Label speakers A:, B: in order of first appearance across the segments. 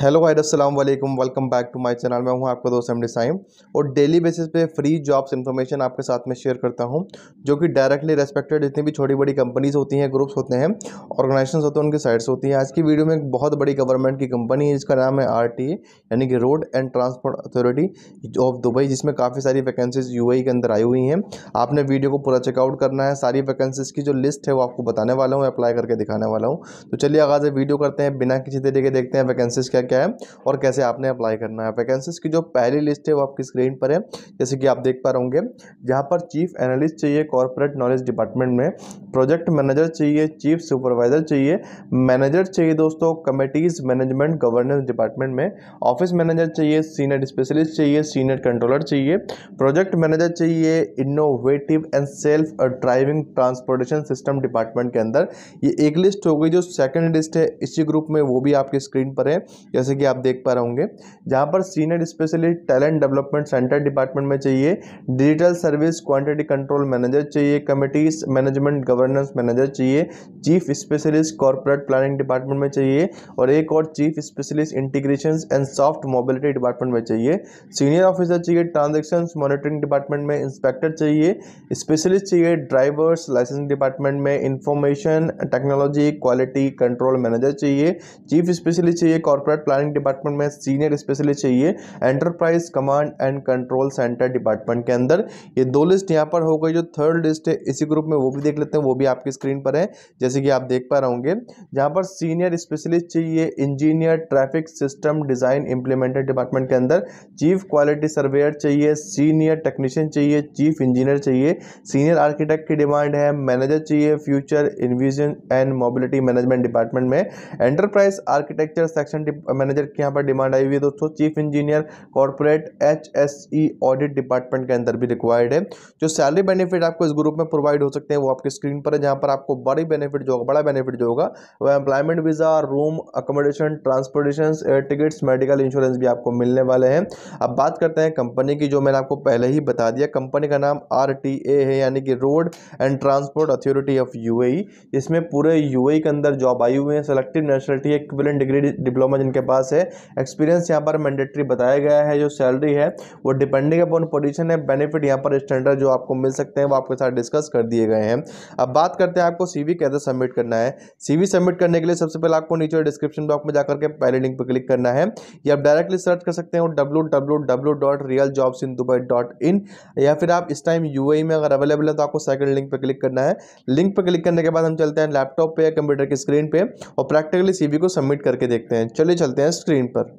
A: hello भाई अस्सलाम वालेकुम welcome back to my channel मैं हूं आपका दोस्त एमडी साइम और डेली बेसिस पे फ्री जॉब्स इन्फॉर्मेशन आपके साथ में शेयर करता हूं जो कि डायरेक्टली रेस्पेक्टेड जितनी भी छोटी बड़ी कंपनीज होती हैं ग्रुप्स होते हैं ऑर्गेनाइजेशन होते हैं उनकी साइट्स होती हैं आज की वीडियो में एक बहुत बड़ी गवर्नमेंट की कंपनी है जिसका नाम है आर यानी कि road and transport authority of Dubai जिसमें काफ़ी सारी वैकेंसीज यू e के अंदर आई हुई हैं आपने वीडियो को पूरा चेकआउट करना है सारी वैकेंसीज की जो लिस्ट है वो आपको बताने वाला हूँ अप्लाई करके दिखाने वाला हूँ तो चलिए आगाज़ वीडियो करते हैं बिना किसी तरीके देखते हैं हैं वैकेंसीज क्या क्या है और कैसे आपने अप्लाई करना है वैकेंसीज की जो पहली लिस्ट है वो आपकी स्क्रीन पर है जैसे कि आप देख पा रहे होंगे जहाँ पर चीफ एनालिस्ट चाहिए कॉरपोरेट नॉलेज डिपार्टमेंट में प्रोजेक्ट मैनेजर चाहिए चीफ सुपरवाइजर चाहिए मैनेजर चाहिए दोस्तों कमेटीज़ मैनेजमेंट गवर्नेंस डिपार्टमेंट में ऑफिस मैनेजर चाहिए सीनियर स्पेशलिस्ट चाहिए सीनियर कंट्रोलर चाहिए प्रोजेक्ट मैनेजर चाहिए innovative and self driving transportation system department के अंदर ये एक लिस्ट हो गई जो सेकंड लिस्ट है इसी ग्रुप में वो भी आपके स्क्रीन पर है जैसे कि आप देख पा रहे होंगे जहाँ पर senior specialist talent development centre department में चाहिए digital service quantity control manager चाहिए कमिटीज मैनेजमेंट गवर्नेंस मैनेजर चाहिए chief specialist corporate planning department में चाहिए और एक और chief specialist integration and soft mobility department में चाहिए सीनियर ऑफिसर चाहिए ट्रांजेक्शन मॉनिटरिंग डिपार्टमेंट में इंस्पेक्टर चाहिए स्पेशलिस्ट चाहिए ड्राइवर्स लाइसेंस डिपार्टमेंट में information technology quality control manager चाहिए चीफ स्पेशलिस्ट स्पेशलिस्ट चाहिए कॉर्पोरेट प्लानिंग डिपार्टमेंट में सीनियर स्पेशलिस्ट चाहिए enterprise command and control centre department के अंदर ये दो लिस्ट यहाँ पर हो गई जो थर्ड लिस्ट है इसी ग्रुप में वो भी देख लेते हैं वो भी आपकी स्क्रीन पर है जैसे कि आप देख पा रहे होंगे जहाँ पर सीनियर स्पेशलिस्ट चाहिए engineer traffic system design implemented department के अंदर चीफ क्वालिटी सर्वेयर चाहिए सीनियर टेक्नीशियन चाहिए चीफ इंजीनियर चाहिए सीनियर आर्किटेक्ट की डिमांड है मैनेजर चाहिए future envision and mobility management department में enterprise architecture manager section manager के यहाँ पर डिमांड आई हुई है दोस्तों chief engineer corporate H S E audit department के अंदर भी रिक्वायर्ड है जो सैलरी बेनिफिट आपको इस ग्रुप में प्रोवाइड हो सकते हैं वो आपकी स्क्रीन पर है जहाँ पर आपको बड़ी बेनिफिट जो होगा बड़ा बेनिफिट जो होगा वह employment visa room accommodation transportation air tickets medical insurance भी आपको मिलने वाले हैं अब बात करते हैं कंपनी की जो मैंने आपको पहले ही बता दिया कंपनी का नाम आर है यानी कि road and transport authority of U इसमें पूरे यू e के अंदर जॉब आई हुई है selective nationality equivalent degree diploma जिनके पास है एक्सपीरियंस यहाँ पर मैंडेटरी बताया गया है जो सैलरी है वो डिपेंडिंग अपॉन पोजिशन है बेनिफिट यहाँ पर स्टैंडर्ड जो आपको मिल सकते हैं वो आपके साथ डिस्कस कर दिए गए हैं अब बात करते हैं आपको सी कैसे सबमिट करना है सीवी सबमिट करने के लिए सबसे पहले आपको नीचे डिस्क्रिप्शन बॉक्स में जाकर के पहले लिंक पर क्लिक करना है या आप डायरेक्टली सर्च कर सकते हैं W W dot real jobs in Dubai dot in या फिर आप इस टाइम यू e में अगर अवेलेबल है तो आपको सेकंड लिंक पर क्लिक करना है लिंक पर क्लिक करने के बाद हम चलते हैं लैपटॉप पे या कंप्यूटर की स्क्रीन पे और प्रैक्टिकली सीवी को सबमिट करके देखते देखते हैं चलिए चलते हैं स्क्रीन पर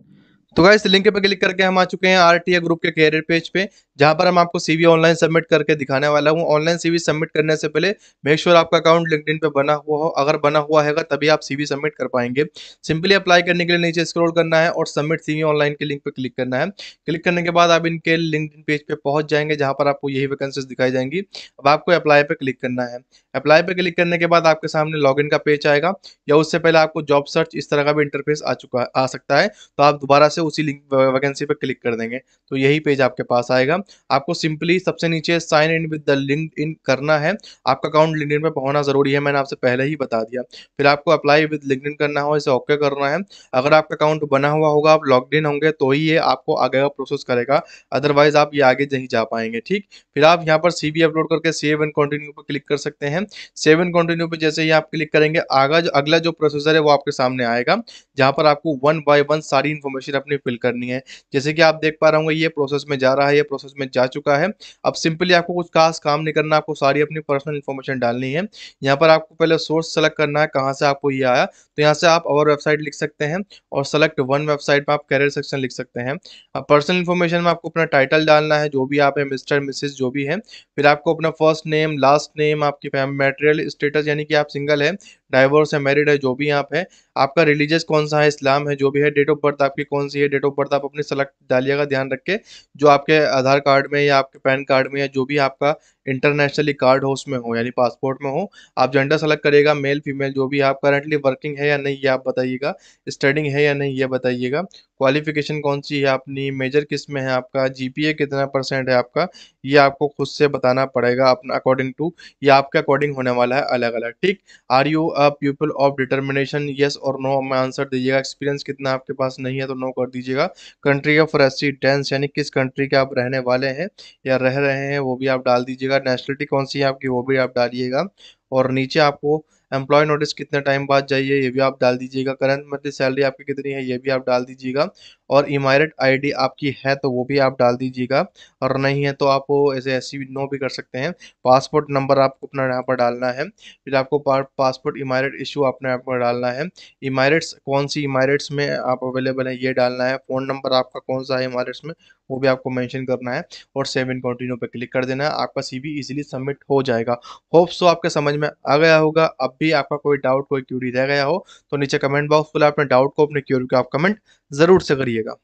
A: तो गाइस लिंक पे क्लिक करके हम आ चुके हैं आरटीए ग्रुप के कैरियर पेज पे जहां पर हम आपको सीवी ऑनलाइन सबमिट करके दिखाने वाला हूं ऑनलाइन सीवी सबमिट करने से पहले मेक श्योर आपका अकाउंट लिंकडिन पे बना हुआ हो अगर बना हुआ है तभी आप सीवी सबमिट कर पाएंगे सिंपली अप्लाई करने के लिए नीचे स्क्रॉल करना है और सबमिट सीवी ऑनलाइन के लिंक पे क्लिक करना है क्लिक करने के बाद आप इनके लिंक पेज पे पहुंच जाएंगे जहां पर आपको यही वैकेंसीज दिखाई जाएंगी अब आपको अप्लाई पे क्लिक करना है अप्लाई पे क्लिक करने के बाद आपके सामने लॉगिन का पेज आएगा या उससे पहले आपको जॉब सर्च इस तरह का भी इंटरफेस आ चुका आ सकता है तो आप दोबारा से उसी लिंक वैकेंसी पर क्लिक कर देंगे तो यही पेज आपके पास आएगा आपको सिंपली सबसे नीचे sign in with the LinkedIn करना है आपका अकाउंट लिंक पर पहुंचना जरूरी है मैंने आपसे पहले ही बता दिया फिर आपको अप्लाई विद लिंक करना हो इसे ओके करना है अगर आपका अकाउंट बना हुआ होगा आप लॉग इन होंगे तो ही ये आपको आगे का प्रोसेस करेगा अदरवाइज आप ये आगे नहीं जा पाएंगे ठीक फिर आप यहाँ पर सी अपलोड करके सेव एंड कंटिन्यू पर क्लिक कर सकते हैं सेव एंड कंटिन्यू पर जैसे ही आप क्लिक करेंगे आगा जो अगला जो प्रोसेसर है वो आपके सामने आएगा जहाँ पर आपको वन बाय वन सारी इन्फॉर्मेशन अपनी भी फिल करनी है जैसे कि आप देख पा रहे होंगे ये प्रोसेस में जा रहा है ये प्रोसेस में जा चुका है अब सिंपली आपको कुछ खास काम नहीं करना आपको सारी अपनी पर्सनल इन्फॉर्मेशन डालनी है यहाँ पर आपको पहले सोर्स सेलेक्ट करना है कहाँ से आपको ये आया तो यहाँ से आप और वेबसाइट लिख सकते हैं और सेलेक्ट वन वेबसाइट में आप कैरियर सेक्शन लिख सकते हैं अब पर्सनल इन्फॉर्मेशन में आपको अपना टाइटल डालना है जो भी आप है मिस्टर मिसेज जो भी है फिर आपको अपना फर्स्ट नेम लास्ट नेम आपकी मेटेरियल स्टेटस यानी कि आप सिंगल है डाइवोर्स है मैरिड है जो भी आप है आपका रिलीजियस कौन सा है इस्लाम है जो भी है डेट ऑफ बर्थ आपकी कौन सी है डेट ऑफ बर्थ आप अपनी सेलेक्ट डालिएगा ध्यान रख के जो आपके आधार कार्ड में या आपके पैन कार्ड में या जो भी आपका इंटरनेशनली कार्ड हो में हो यानी पासपोर्ट में हो आप जेंडर सेलेक्ट करिएगा मेल फीमेल जो भी आप करेंटली वर्किंग है या नहीं ये आप बताइएगा स्टडिंग है या नहीं ये बताइएगा क्वालिफिकेशन कौन सी है अपनी मेजर किस में है आपका जीपीए कितना परसेंट है आपका ये आपको खुद से बताना पड़ेगा अपना अकॉर्डिंग टू ये आपके अकॉर्डिंग होने वाला है अलग अलग ठीक are you a people of determination yes और नो में आंसर दीजिएगा एक्सपीरियंस कितना आपके पास नहीं है तो नो कर दीजिएगा कंट्री ऑफ रेसिडेंस यानी किस कंट्री के आप रहने वाले हैं या रह रहे हैं वो भी आप डाल दीजिएगा डालिएगा नेशनलिटी कौन सी है आपकी वो भी आप डालिएगा और नीचे आपको एम्प्लॉय नोटिस कितने टाइम बाद जाइए ये भी आप डाल दीजिएगा करंट मंथली सैलरी आपकी कितनी है ये भी आप डाल दीजिएगा और इमारत आईडी आपकी है तो वो भी आप डाल दीजिएगा और नहीं है तो आप ऐसे सी नो भी कर सकते हैं पासपोर्ट नंबर आपको अपना यहाँ पर डालना है फिर आपको पासपोर्ट इमारत इशू अपने यहाँ पर डालना है इमारट्स कौन सी इमारट्स में आप अवेलेबल हैं ये डालना है फ़ोन नंबर आपका कौन सा है इमारट्स में वो भी आपको मेंशन करना है और सेव इन कंटिन्यू पे क्लिक कर देना है आपका सीवी इजीली सबमिट हो जाएगा होप सो आपके समझ में आ गया होगा अब भी आपका कोई डाउट कोई क्यूरी रह गया हो तो नीचे कमेंट बॉक्स बोला अपने डाउट को अपने क्यूरी को आप कमेंट ज़रूर से करिएगा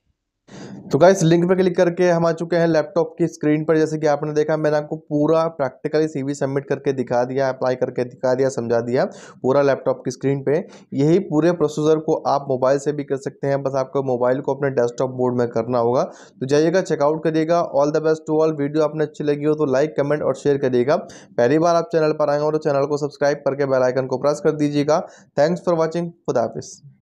A: तो क्या लिंक पर क्लिक करके हम आ चुके हैं लैपटॉप की स्क्रीन पर जैसे कि आपने देखा मैंने आपको पूरा प्रैक्टिकली सीवी सबमिट करके दिखा दिया अप्लाई करके दिखा दिया समझा दिया पूरा लैपटॉप की स्क्रीन पे यही पूरे प्रोसीजर को आप मोबाइल से भी कर सकते हैं बस आपको मोबाइल को अपने डेस्कटॉप मोड में करना होगा तो जाइएगा चेकआउट करिएगा all the best to all video आपने अच्छी लगी हो तो लाइक कमेंट और शेयर करिएगा पहली बार आप चैनल पर आएंगे और चैनल को सब्सक्राइब करके बेलाइकन को प्रेस कर दीजिएगा थैंक्स फॉर वॉचिंग खुदाफिज़